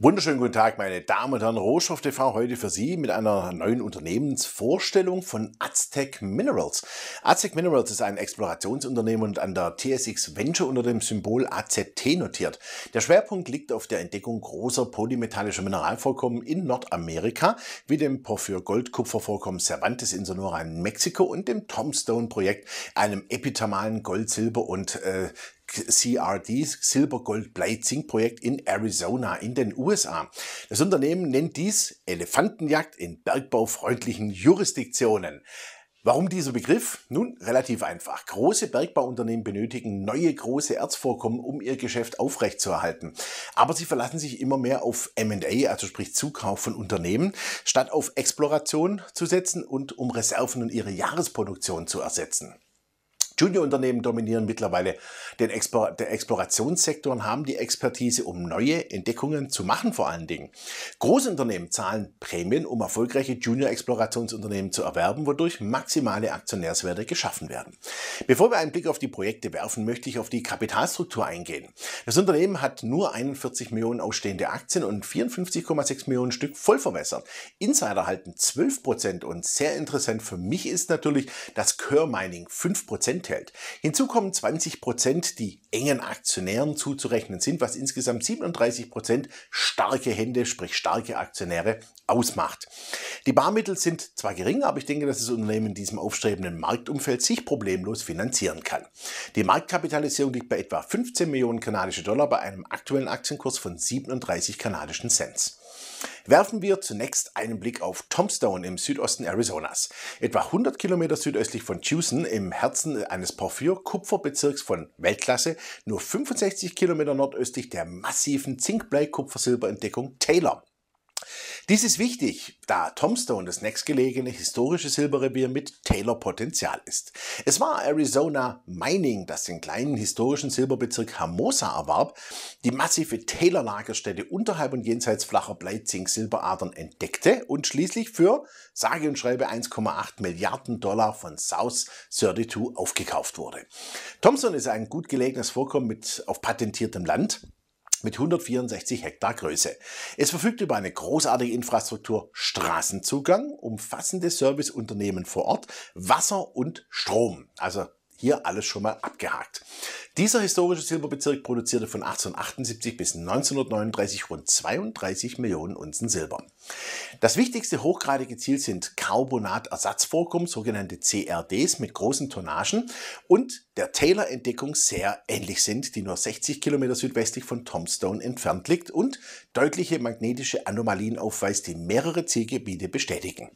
Wunderschönen guten Tag, meine Damen und Herren. Rohstoff TV heute für Sie mit einer neuen Unternehmensvorstellung von Aztec Minerals. Aztec Minerals ist ein Explorationsunternehmen und an der TSX Venture unter dem Symbol AZT notiert. Der Schwerpunkt liegt auf der Entdeckung großer polymetallischer Mineralvorkommen in Nordamerika, wie dem Porphyr-Gold-Kupfervorkommen Cervantes in Sonora in Mexiko und dem Tombstone-Projekt, einem epithermalen Gold-, Silber- und äh, CRD, Silber, Gold, Blei, Zink Projekt in Arizona in den USA. Das Unternehmen nennt dies Elefantenjagd in bergbaufreundlichen Jurisdiktionen. Warum dieser Begriff? Nun, relativ einfach. Große Bergbauunternehmen benötigen neue große Erzvorkommen, um ihr Geschäft aufrechtzuerhalten. Aber sie verlassen sich immer mehr auf M&A, also sprich Zukauf von Unternehmen, statt auf Exploration zu setzen und um Reserven und ihre Jahresproduktion zu ersetzen. Junior-Unternehmen dominieren mittlerweile den Explor der Explorationssektor und haben die Expertise, um neue Entdeckungen zu machen vor allen Dingen. Großunternehmen zahlen Prämien, um erfolgreiche Junior-Explorationsunternehmen zu erwerben, wodurch maximale Aktionärswerte geschaffen werden. Bevor wir einen Blick auf die Projekte werfen, möchte ich auf die Kapitalstruktur eingehen. Das Unternehmen hat nur 41 Millionen ausstehende Aktien und 54,6 Millionen Stück vollverwässert. Insider halten 12 Prozent und sehr interessant für mich ist natürlich, dass Curmining 5 Prozent enthält. Hinzu kommen 20 Prozent, die engen Aktionären zuzurechnen sind, was insgesamt 37 Prozent starke Hände, sprich starke Aktionäre ausmacht. Die Barmittel sind zwar gering, aber ich denke, dass das Unternehmen in diesem aufstrebenden Marktumfeld sich problemlos finanzieren kann. Die Marktkapitalisierung liegt bei etwa 15 Millionen kanadische Dollar bei einem aktuellen Aktienkurs von 37 kanadischen Cents werfen wir zunächst einen Blick auf Tombstone im Südosten Arizonas. Etwa 100 Kilometer südöstlich von Tucson im Herzen eines Porphyr-Kupferbezirks von Weltklasse, nur 65 Kilometer nordöstlich der massiven Zink-Blei-Kupfersilber-Entdeckung Taylor. Dies ist wichtig, da Tombstone das nächstgelegene historische Silberrevier mit Taylor-Potenzial ist. Es war Arizona Mining, das den kleinen historischen Silberbezirk Hermosa erwarb, die massive Taylor-Lagerstätte unterhalb und jenseits flacher Bleizink-Silberadern entdeckte und schließlich für sage und schreibe 1,8 Milliarden Dollar von South 32 aufgekauft wurde. Tombstone ist ein gut gelegenes Vorkommen mit auf patentiertem Land mit 164 Hektar Größe. Es verfügt über eine großartige Infrastruktur, Straßenzugang, umfassende Serviceunternehmen vor Ort, Wasser und Strom. Also hier alles schon mal abgehakt. Dieser historische Silberbezirk produzierte von 1878 bis 1939 rund 32 Millionen Unzen Silber. Das wichtigste hochgradige Ziel sind Carbonatersatzvorkommen, sogenannte CRDs mit großen Tonnagen und der Taylor-Entdeckung sehr ähnlich sind, die nur 60 Kilometer südwestlich von Tombstone entfernt liegt und deutliche magnetische Anomalien aufweist, die mehrere Zielgebiete bestätigen.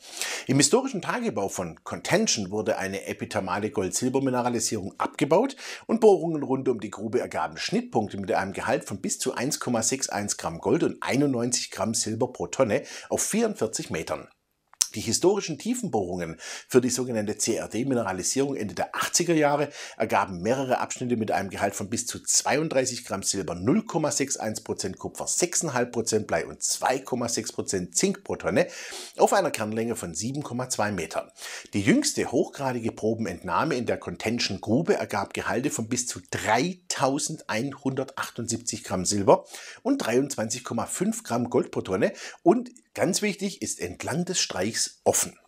Im historischen Tagebau von Contention wurde eine epithermale Gold-Silber-Mineralisierung abgebaut und Bohrungen rund um die Grube ergaben Schnittpunkte mit einem Gehalt von bis zu 1,61 Gramm Gold und 91 Gramm Silber pro Tonne auf 44 Metern. Die historischen Tiefenbohrungen für die sogenannte CRD-Mineralisierung Ende der 80er Jahre ergaben mehrere Abschnitte mit einem Gehalt von bis zu 32 Gramm Silber, 0,61 Prozent Kupfer, 6,5 Prozent Blei und 2,6 Prozent Zink pro Tonne auf einer Kernlänge von 7,2 Metern. Die jüngste hochgradige Probenentnahme in der Contention Grube ergab Gehalte von bis zu 3178 Gramm Silber und 23,5 Gramm Gold pro Tonne und Ganz wichtig ist entlang des Streichs offen.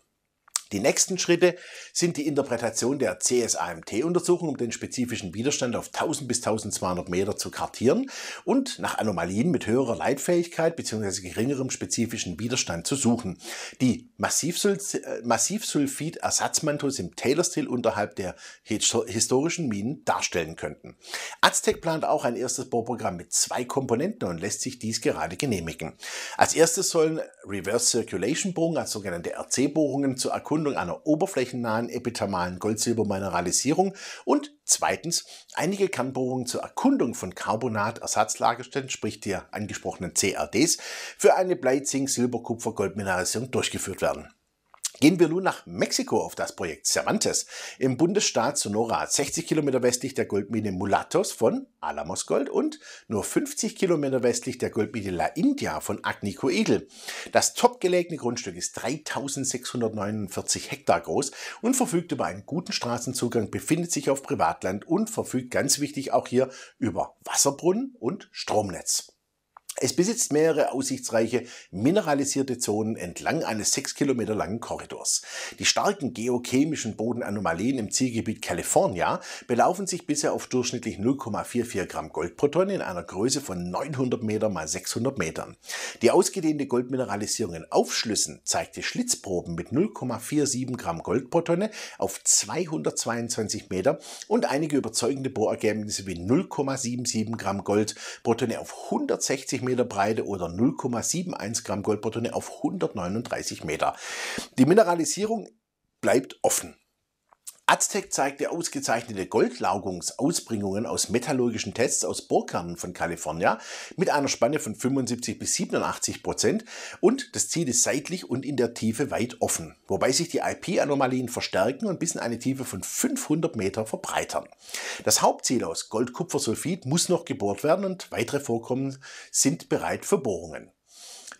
Die nächsten Schritte sind die Interpretation der CSAMT-Untersuchung, um den spezifischen Widerstand auf 1000 bis 1200 Meter zu kartieren und nach Anomalien mit höherer Leitfähigkeit bzw. geringerem spezifischen Widerstand zu suchen. Die äh, Massivsulfid-Ersatzmantos im Taylor-Stil unterhalb der historischen Minen darstellen könnten. Aztec plant auch ein erstes Bohrprogramm mit zwei Komponenten und lässt sich dies gerade genehmigen. Als erstes sollen Reverse Circulation Bohrungen, also sogenannte RC-Bohrungen, zu erkunden Begründung einer oberflächennahen epithermalen gold und zweitens einige Kernbohrungen zur Erkundung von Carbonat-Ersatzlagerstätten, sprich der angesprochenen CRDs, für eine blei silber kupfer goldmineralisierung durchgeführt werden. Gehen wir nun nach Mexiko auf das Projekt Cervantes im Bundesstaat Sonora, 60 Kilometer westlich der Goldmine Mulatos von Alamos Gold und nur 50 Kilometer westlich der Goldmine La India von Agnico Edel. Das topgelegene Grundstück ist 3649 Hektar groß und verfügt über einen guten Straßenzugang, befindet sich auf Privatland und verfügt ganz wichtig auch hier über Wasserbrunnen und Stromnetz. Es besitzt mehrere aussichtsreiche mineralisierte Zonen entlang eines sechs Kilometer langen Korridors. Die starken geochemischen Bodenanomalien im Zielgebiet California belaufen sich bisher auf durchschnittlich 0,44 Gramm Gold pro Tonne in einer Größe von 900 Meter mal 600 Metern. Die ausgedehnte Goldmineralisierung in Aufschlüssen zeigte Schlitzproben mit 0,47 Gramm Gold pro Tonne auf 222 Meter und einige überzeugende Bohrergebnisse wie 0,77 Gramm Gold pro Tonne auf 160 Meter Breite oder 0,71 Gramm Gold auf 139 Meter. Die Mineralisierung bleibt offen. Aztec zeigte ausgezeichnete Goldlaugungsausbringungen aus metallurgischen Tests aus Bohrkernen von California mit einer Spanne von 75 bis 87 Prozent und das Ziel ist seitlich und in der Tiefe weit offen, wobei sich die IP-Anomalien verstärken und bis in eine Tiefe von 500 Meter verbreitern. Das Hauptziel aus Gold-Kupfer-Sulfid muss noch gebohrt werden und weitere Vorkommen sind bereit für Bohrungen.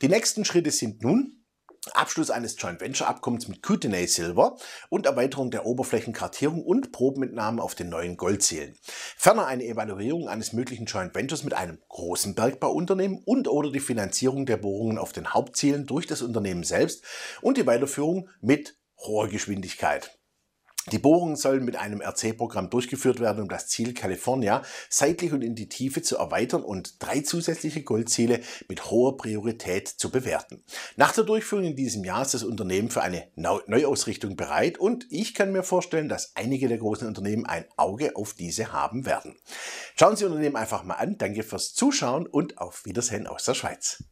Die nächsten Schritte sind nun Abschluss eines Joint Venture Abkommens mit Kootenay Silver und Erweiterung der Oberflächenkartierung und Probenentnahmen auf den neuen Goldzielen. Ferner eine Evaluierung eines möglichen Joint Ventures mit einem großen Bergbauunternehmen und oder die Finanzierung der Bohrungen auf den Hauptzielen durch das Unternehmen selbst und die Weiterführung mit hoher Geschwindigkeit. Die Bohrungen sollen mit einem RC-Programm durchgeführt werden, um das Ziel California seitlich und in die Tiefe zu erweitern und drei zusätzliche Goldziele mit hoher Priorität zu bewerten. Nach der Durchführung in diesem Jahr ist das Unternehmen für eine Neuausrichtung bereit und ich kann mir vorstellen, dass einige der großen Unternehmen ein Auge auf diese haben werden. Schauen Sie Unternehmen einfach mal an. Danke fürs Zuschauen und auf Wiedersehen aus der Schweiz.